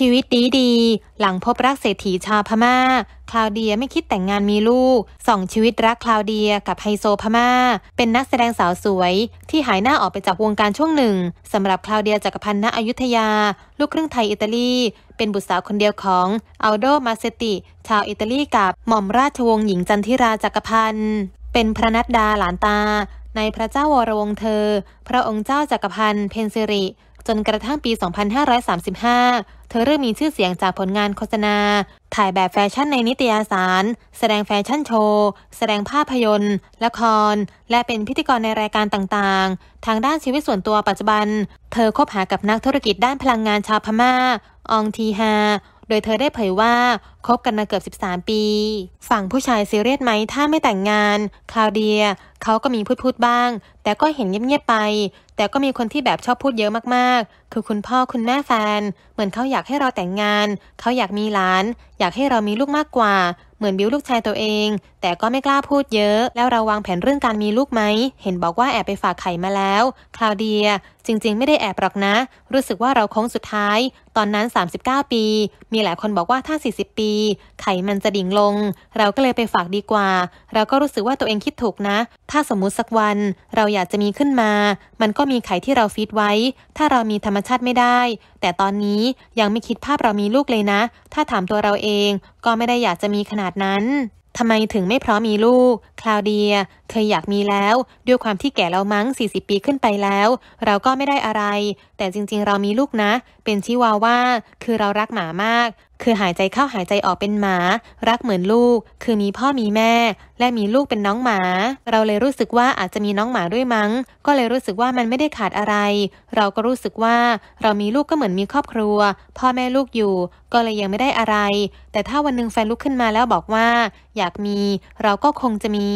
ชีวิตดีดี หลังพบรักเศรษฐีชาวพมา่า คลาวเดียไม่คิดแต่งงานมีลูก สองชีวิตรักคลาวเดียกับไฮโซพมา่า เป็นนักแสดงสาวสวย ที่หายหน้าออกไปจากวงการช่วงหนึ่ง สำหรับคลาวเดียจักรพันธ์ณอยุธยา ลูกครึ่งไทยอิตาลี เป็นบุตรสาวคนเดียวของอัลโด มาเซติ ชาวอิตาลีกับหม่อมราชวงศ์หญิงจันทิราจักรพันธ์เป็นพระนัดดาหลานตา ในพระเจ้าวรวงเธอ พระองค์เจ้าจักรพันธ์เพนซิริ จนกระทั่งปี 2535ธอเริ่มมีชื่อเสียงจากผลงานโฆษณา ถ่ายแบบแฟชั่นในนิตยสาร แสดงแฟชั่นโชว์ แสดงภาพยนตร์ ละคร และเป็นพิธีกรในรายการต่างๆ ทางด้านชีวิตส่วนตัวปัจจุบัน เธอคบหากับนักธุรกิจด้านพลังงานชาวพมา่าอองทีฮาโดยเธอได้เผยว่าคบกันมาเกือบ13 ปี ฝั่งผู้ชายซีเรียสไหม ถ้าไม่แต่งงานคาเดียเขาก็มีพูดพูดบ้าง แต่ก็เห็นเงียบๆไป แต่ก็มีคนที่แบบชอบพูดเยอะมากๆ คือคุณพ่อคุณแม่แฟน เหมือนเขาอยากให้เราแต่งงาน เขาอยากมีหลาน อยากให้เรามีลูกมากกว่า เหมือนบิวลูกชายตัวเอง แต่ก็ไม่กล้าพูดเยอะ แล้วเราวางแผนเรื่องการมีลูกไหม เห็นบอกว่าแอบไปฝากไข่มาแล้ว คลาวเดียจริง ๆ ไม่ได้แอบหรอกนะ รู้สึกว่าเราโค้งสุดท้าย ตอนนั้น 39 ปี มีหลายคนบอกว่าถ้า 40 ปีีไขมันจะดิ่งลง เราก็เลยไปฝากดีกว่า เราก็รู้สึกว่าตัวเองคิดถูกนะ ถ้าสมมุติสักวันเราอยากจะมีขึ้นมา มันก็มีไข่ที่เราฟีดไว้ ถ้าเรามีธรรมชาติไม่ได้ แต่ตอนนี้ยังไม่คิดภาพเรามีลูกเลยนะ ถ้าถามตัวเราเองก็ไม่ได้อยากจะมีขนาดนั้น ทำไมถึงไม่พร้อมมีลูก คลาวเดียเธออยากมีแล้ว ด้วยความที่แก่เรามั้ง 40 ปีขึ้นไปแล้ว เราก็ไม่ได้อะไร แต่จริงๆ เรามีลูกนะเป็นชิวาว่า คือเรารักหมามาก คือหายใจเข้าหายใจออกเป็นหมา รักเหมือนลูก คือมีพ่อมีแม่ และมีลูกเป็นน้องหมา เราเลยรู้สึกว่าอาจจะมีน้องหมาด้วยมั้ง ก็เลยรู้สึกว่ามันไม่ได้ขาดอะไร เราก็รู้สึกว่า เรามีลูกก็เหมือนมีครอบครัว พ่อแม่ลูกอยู่ ก็เลยยังไม่ได้อะไร แต่ถ้าวันหนึ่งแฟนลุกขึ้นมาแล้วบอกว่า อยากมี เราก็คงจะมี